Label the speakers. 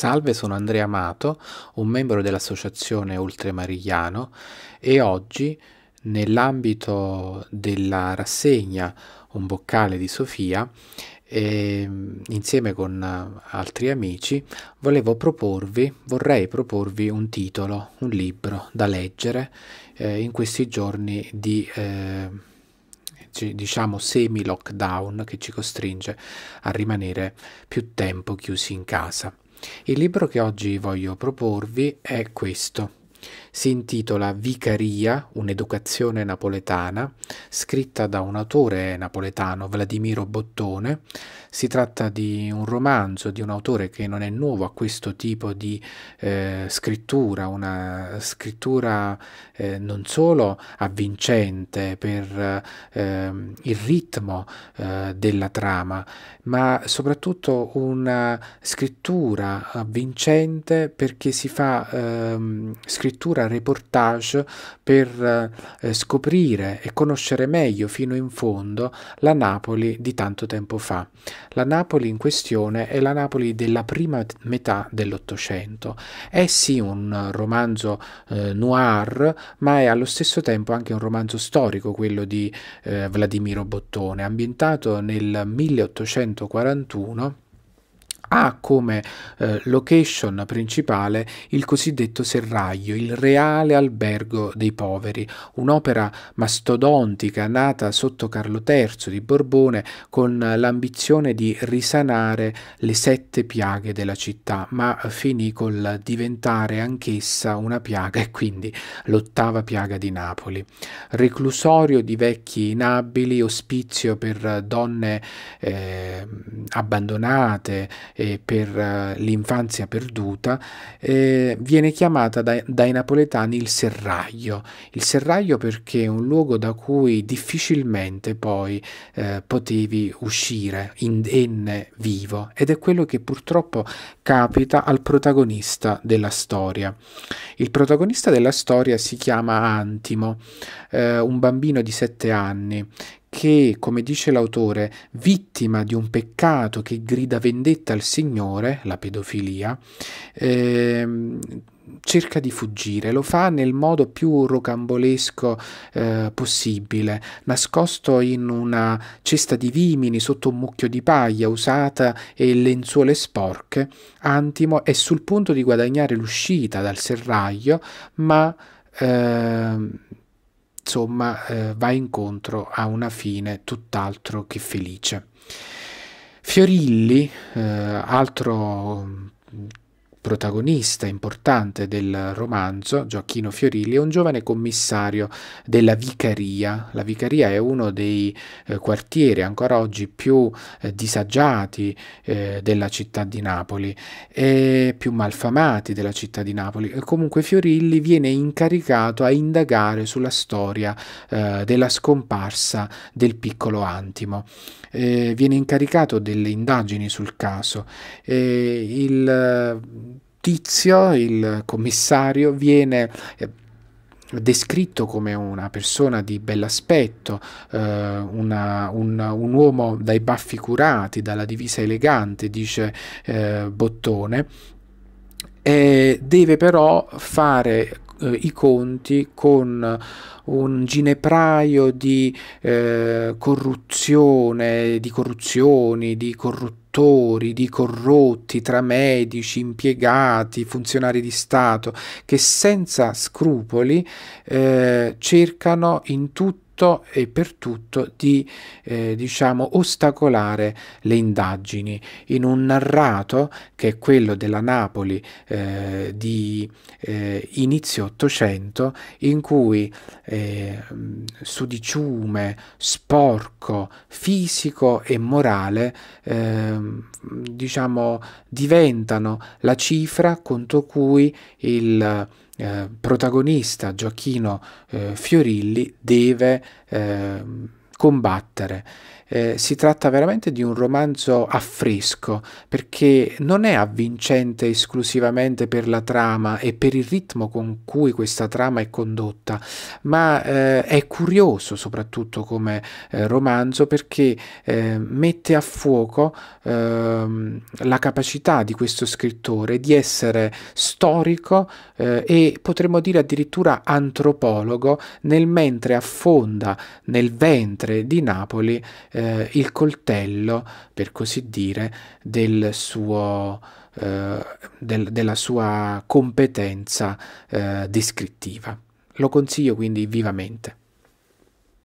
Speaker 1: Salve, sono Andrea Amato, un membro dell'associazione Oltremarigliano e oggi nell'ambito della rassegna Un boccale di Sofia e, ehm, insieme con eh, altri amici volevo proporvi, vorrei proporvi un titolo, un libro da leggere eh, in questi giorni di... Eh, diciamo semi lockdown che ci costringe a rimanere più tempo chiusi in casa. Il libro che oggi voglio proporvi è questo si intitola Vicaria, un'educazione napoletana, scritta da un autore napoletano, Vladimiro Bottone. Si tratta di un romanzo di un autore che non è nuovo a questo tipo di eh, scrittura, una scrittura eh, non solo avvincente per eh, il ritmo eh, della trama, ma soprattutto una scrittura avvincente perché si fa ehm, scrittura ancora reportage per eh, scoprire e conoscere meglio fino in fondo la Napoli di tanto tempo fa. La Napoli in questione è la Napoli della prima metà dell'Ottocento. È sì un romanzo eh, noir, ma è allo stesso tempo anche un romanzo storico, quello di eh, Vladimiro Bottone, ambientato nel 1841 ha come eh, location principale il cosiddetto serraglio, il reale albergo dei poveri, un'opera mastodontica nata sotto Carlo III di Borbone con l'ambizione di risanare le sette piaghe della città, ma finì col diventare anch'essa una piaga e quindi l'ottava piaga di Napoli. Reclusorio di vecchi inabili, ospizio per donne eh, abbandonate, eh, per l'infanzia perduta, eh, viene chiamata dai, dai napoletani il serraglio. Il serraglio perché è un luogo da cui difficilmente poi eh, potevi uscire indenne vivo ed è quello che purtroppo capita al protagonista della storia. Il protagonista della storia si chiama Antimo, eh, un bambino di sette anni che, come dice l'autore, vittima di un peccato che grida vendetta al Signore, la pedofilia, ehm, cerca di fuggire, lo fa nel modo più rocambolesco eh, possibile, nascosto in una cesta di vimini sotto un mucchio di paglia usata e lenzuole sporche, Antimo è sul punto di guadagnare l'uscita dal serraglio, ma eh, insomma eh, va incontro a una fine tutt'altro che felice. Fiorilli, eh, altro protagonista importante del romanzo, Gioacchino Fiorilli, è un giovane commissario della Vicaria. La Vicaria è uno dei eh, quartieri ancora oggi più eh, disagiati eh, della città di Napoli e più malfamati della città di Napoli. E comunque Fiorilli viene incaricato a indagare sulla storia eh, della scomparsa del piccolo Antimo. Eh, viene incaricato delle indagini sul caso. il tizio, il commissario, viene eh, descritto come una persona di bell'aspetto, eh, una, un, un, uomo dai baffi curati, dalla divisa elegante, dice eh, Bottone, e deve però fare eh, i conti con un ginepraio di eh, corruzione, di corruzioni, di corruttori, di corrotti tra medici, impiegati, funzionari di Stato che senza scrupoli eh, cercano in tutti tutto e per tutto di eh, diciamo ostacolare le indagini in un narrato che è quello della Napoli eh, di eh, inizio 800 in cui eh, sudiciume, sporco, fisico e morale eh, diciamo diventano la cifra contro cui il eh, protagonista Gioachino eh, Fiorilli deve ehm, combattere eh, si tratta veramente di un romanzo a fresco, perché non è avvincente esclusivamente per la trama e per il ritmo con cui questa trama è condotta, ma eh, è curioso soprattutto come eh, romanzo perché eh, mette a fuoco ehm, la capacità di questo scrittore di essere storico eh, e potremmo dire addirittura antropologo nel mentre affonda nel ventre di Napoli eh, eh, il coltello, per così dire, del suo, eh, del, della sua competenza eh, descrittiva. Lo consiglio quindi vivamente.